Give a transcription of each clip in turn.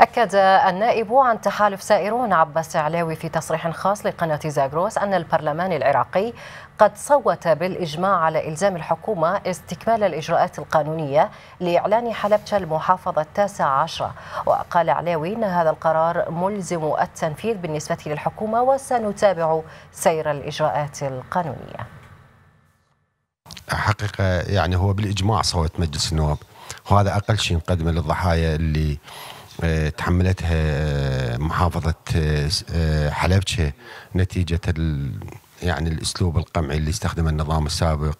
أكد النائب عن تحالف سائرون عباس علاوي في تصريح خاص لقناة زاغروس أن البرلمان العراقي قد صوت بالإجماع على إلزام الحكومة استكمال الإجراءات القانونية لإعلان حلبشة المحافظة التاسعة عشرة وقال علاوي أن هذا القرار ملزم التنفيذ بالنسبة للحكومة وسنتابع سير الإجراءات القانونية حقيقة يعني هو بالإجماع صوت مجلس النواب وهذا أقل شيء نقدمه للضحايا اللي آه، تحملتها آه، محافظة آه، حلبشة نتيجة يعني الاسلوب القمعي اللي استخدمه النظام السابق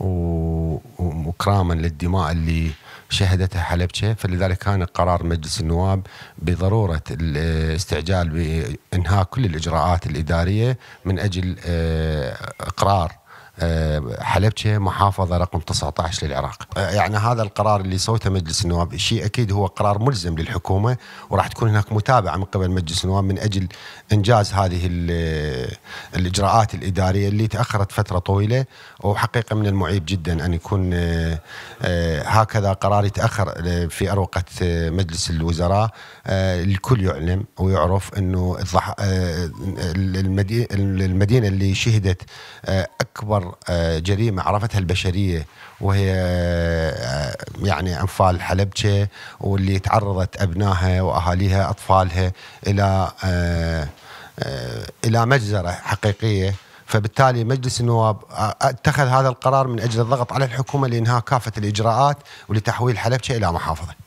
وكراما للدماء اللي شهدتها حلبشه فلذلك كان قرار مجلس النواب بضروره الاستعجال بانهاء كل الاجراءات الاداريه من اجل اقرار حلبشه محافظة رقم 19 للعراق يعني هذا القرار اللي صوته مجلس النواب شيء أكيد هو قرار ملزم للحكومة وراح تكون هناك متابعة من قبل مجلس النواب من أجل إنجاز هذه الاجراءات الاداريه اللي تاخرت فتره طويله وحقيقه من المعيب جدا ان يكون آه، آه، هكذا قرار يتاخر آه، في اروقه مجلس الوزراء الكل يعلم ويعرف انه المدينه اللي شهدت اكبر جريمه عرفتها البشريه وهي يعني انفال حلبشه واللي تعرضت ابنائها واهاليها اطفالها الى آه، الى مجزره حقيقيه فبالتالي مجلس النواب اتخذ هذا القرار من اجل الضغط على الحكومه لانهاء كافه الاجراءات ولتحويل حلبشه الى محافظه